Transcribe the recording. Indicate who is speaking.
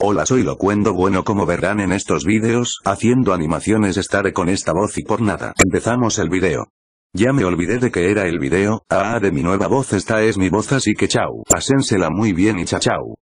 Speaker 1: Hola soy Locuendo Bueno como verán en estos vídeos, haciendo animaciones estaré con esta voz y por nada. Empezamos el vídeo. Ya me olvidé de que era el vídeo, ah de mi nueva voz esta es mi voz así que chau, Pásensela muy bien y chao chao.